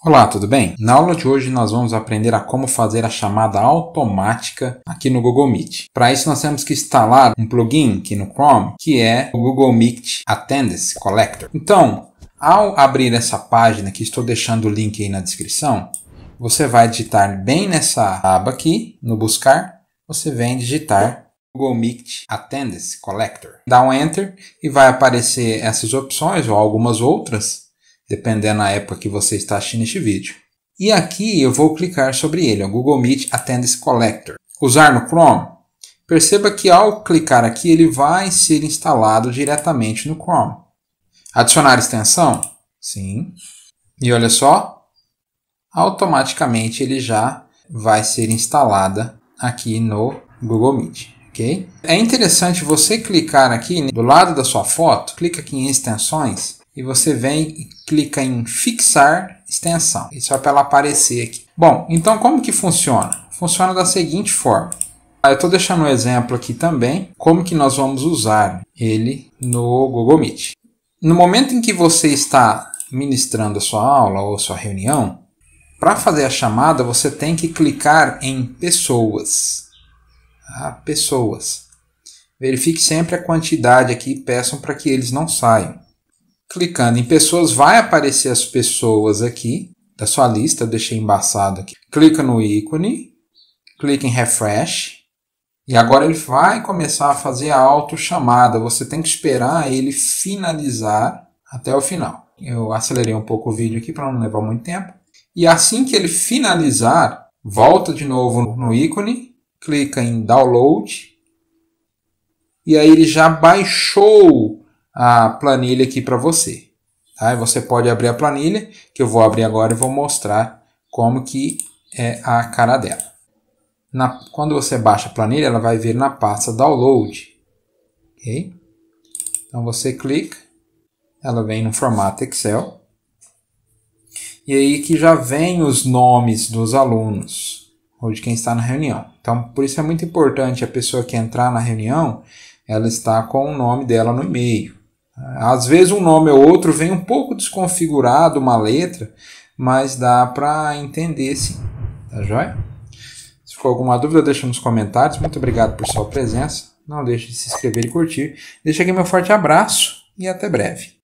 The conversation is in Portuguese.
Olá, tudo bem? Na aula de hoje nós vamos aprender a como fazer a chamada automática aqui no Google Meet. Para isso nós temos que instalar um plugin aqui no Chrome, que é o Google Meet Attendance Collector. Então, ao abrir essa página, que estou deixando o link aí na descrição, você vai digitar bem nessa aba aqui, no buscar, você vem digitar Google Meet Attendance Collector. Dá um Enter e vai aparecer essas opções ou algumas outras dependendo da época que você está assistindo este vídeo. E aqui eu vou clicar sobre ele, o Google Meet Attendance Collector. Usar no Chrome. Perceba que ao clicar aqui ele vai ser instalado diretamente no Chrome. Adicionar extensão? Sim. E olha só, automaticamente ele já vai ser instalada aqui no Google Meet. Okay? É interessante você clicar aqui do lado da sua foto, clica aqui em extensões e você vem e clica em fixar extensão. Isso é para ela aparecer aqui. Bom, então como que funciona? Funciona da seguinte forma. Ah, eu estou deixando um exemplo aqui também, como que nós vamos usar ele no Google Meet. No momento em que você está ministrando a sua aula ou sua reunião, para fazer a chamada você tem que clicar em pessoas. Ah, pessoas. Verifique sempre a quantidade aqui, peçam para que eles não saiam. Clicando em pessoas, vai aparecer as pessoas aqui da sua lista. Eu deixei embaçado aqui. Clica no ícone, clica em refresh. E agora ele vai começar a fazer a auto-chamada. Você tem que esperar ele finalizar até o final. Eu acelerei um pouco o vídeo aqui para não levar muito tempo. E assim que ele finalizar, volta de novo no ícone, clica em download. E aí ele já baixou a planilha aqui para você. Tá? você pode abrir a planilha, que eu vou abrir agora e vou mostrar como que é a cara dela. Na, quando você baixa a planilha, ela vai vir na pasta Download. Ok? Então você clica, ela vem no formato Excel. E aí que já vem os nomes dos alunos ou de quem está na reunião. Então, por isso é muito importante a pessoa que entrar na reunião, ela está com o nome dela no e-mail. Às vezes um nome ou outro vem um pouco desconfigurado, uma letra, mas dá para entender sim. Tá joia? Se ficou alguma dúvida, deixa nos comentários. Muito obrigado por sua presença. Não deixe de se inscrever e curtir. Deixa aqui meu forte abraço e até breve.